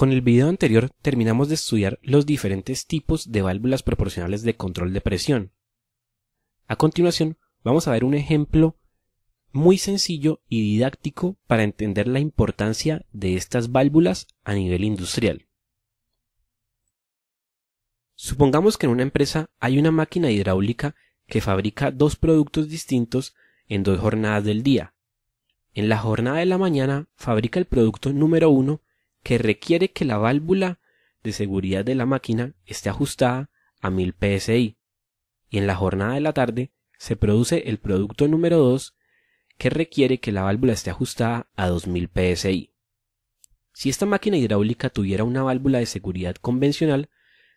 Con el video anterior terminamos de estudiar los diferentes tipos de válvulas proporcionales de control de presión. A continuación, vamos a ver un ejemplo muy sencillo y didáctico para entender la importancia de estas válvulas a nivel industrial. Supongamos que en una empresa hay una máquina hidráulica que fabrica dos productos distintos en dos jornadas del día. En la jornada de la mañana fabrica el producto número uno que requiere que la válvula de seguridad de la máquina esté ajustada a 1000 psi y en la jornada de la tarde se produce el producto número 2 que requiere que la válvula esté ajustada a 2000 psi. Si esta máquina hidráulica tuviera una válvula de seguridad convencional,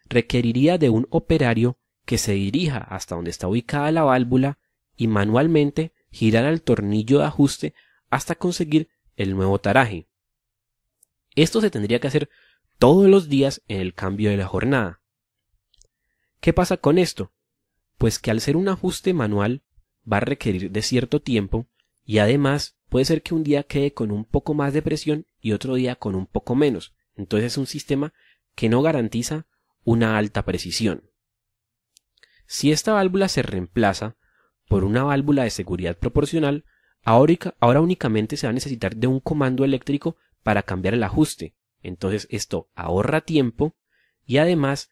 requeriría de un operario que se dirija hasta donde está ubicada la válvula y manualmente girar el tornillo de ajuste hasta conseguir el nuevo taraje. Esto se tendría que hacer todos los días en el cambio de la jornada. ¿Qué pasa con esto? Pues que al ser un ajuste manual va a requerir de cierto tiempo y además puede ser que un día quede con un poco más de presión y otro día con un poco menos. Entonces es un sistema que no garantiza una alta precisión. Si esta válvula se reemplaza por una válvula de seguridad proporcional, ahora, ahora únicamente se va a necesitar de un comando eléctrico para cambiar el ajuste. Entonces esto ahorra tiempo y además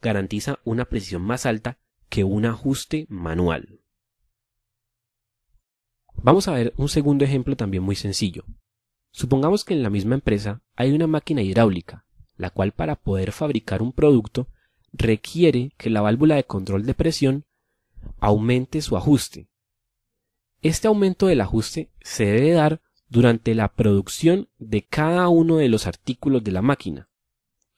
garantiza una precisión más alta que un ajuste manual. Vamos a ver un segundo ejemplo también muy sencillo. Supongamos que en la misma empresa hay una máquina hidráulica, la cual para poder fabricar un producto requiere que la válvula de control de presión aumente su ajuste. Este aumento del ajuste se debe dar durante la producción de cada uno de los artículos de la máquina.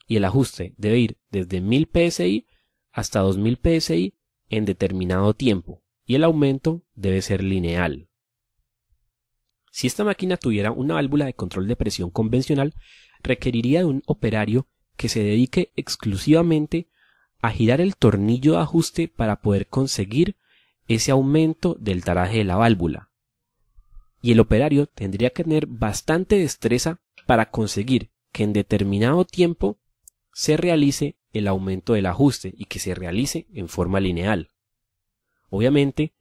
Y el ajuste debe ir desde 1000 PSI hasta 2000 PSI en determinado tiempo, y el aumento debe ser lineal. Si esta máquina tuviera una válvula de control de presión convencional, requeriría de un operario que se dedique exclusivamente a girar el tornillo de ajuste para poder conseguir ese aumento del taraje de la válvula, y el operario tendría que tener bastante destreza para conseguir que en determinado tiempo se realice el aumento del ajuste y que se realice en forma lineal. Obviamente,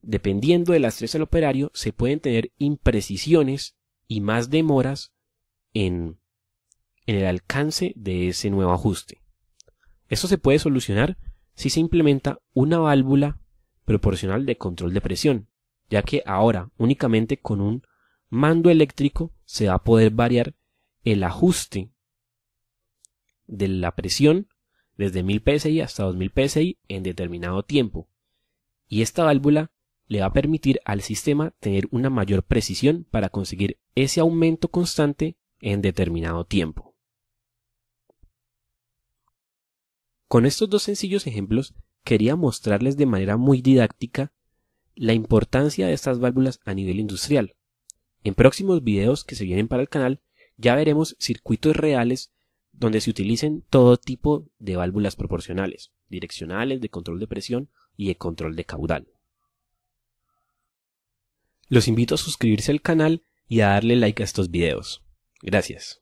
dependiendo de la destreza del operario, se pueden tener imprecisiones y más demoras en, en el alcance de ese nuevo ajuste. Esto se puede solucionar si se implementa una válvula proporcional de control de presión, ya que ahora únicamente con un mando eléctrico se va a poder variar el ajuste de la presión desde 1000 psi hasta 2000 psi en determinado tiempo. Y esta válvula le va a permitir al sistema tener una mayor precisión para conseguir ese aumento constante en determinado tiempo. Con estos dos sencillos ejemplos quería mostrarles de manera muy didáctica la importancia de estas válvulas a nivel industrial. En próximos videos que se vienen para el canal ya veremos circuitos reales donde se utilicen todo tipo de válvulas proporcionales, direccionales, de control de presión y de control de caudal. Los invito a suscribirse al canal y a darle like a estos videos. Gracias.